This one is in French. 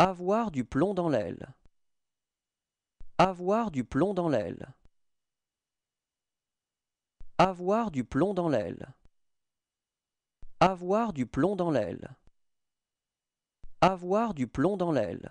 Avoir du plomb dans l'aile. Avoir du plomb dans l'aile. Avoir du plomb dans l'aile. Avoir du plomb dans l'aile. Avoir du plomb dans l'aile.